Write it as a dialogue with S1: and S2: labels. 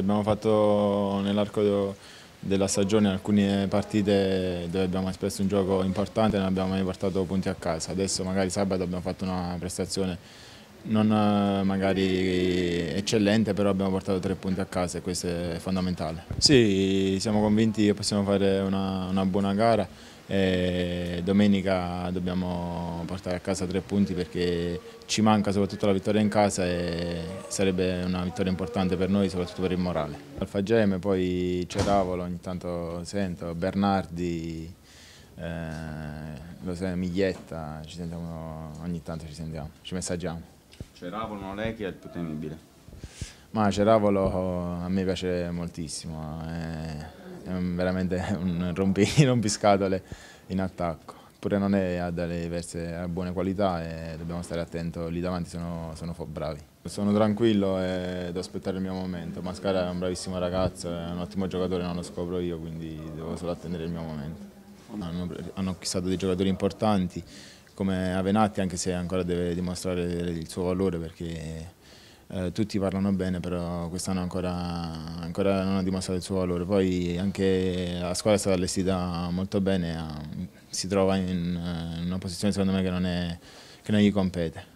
S1: Abbiamo fatto nell'arco della stagione alcune partite dove abbiamo espresso un gioco importante e non abbiamo mai portato punti a casa. Adesso magari sabato abbiamo fatto una prestazione non eh, magari eccellente, però abbiamo portato tre punti a casa e questo è fondamentale. Sì, siamo convinti che possiamo fare una, una buona gara e domenica dobbiamo portare a casa tre punti perché ci manca soprattutto la vittoria in casa e sarebbe una vittoria importante per noi, soprattutto per il morale. Alfa Gemme, poi Ceravolo, ogni tanto sento, Bernardi, eh, sento, Miglietta, ci sentiamo, ogni tanto ci sentiamo, ci messaggiamo.
S2: Ceravolo, Nolechi è il più
S1: temibile? Ma Ceravolo a me piace moltissimo, è, è veramente un rompiscatole in attacco pure non è, a delle a buone qualità e dobbiamo stare attenti, lì davanti sono, sono bravi. Sono tranquillo e devo aspettare il mio momento, Mascara è un bravissimo ragazzo, è un ottimo giocatore, non lo scopro io, quindi devo solo attendere il mio momento. Hanno, hanno acquistato dei giocatori importanti come Avenatti, anche se ancora deve dimostrare il suo valore perché eh, tutti parlano bene, però quest'anno ancora, ancora, non ha dimostrato il suo valore. Poi anche la squadra è stata allestita molto bene, si trova in, eh, in una posizione secondo me che non, è, che non gli compete.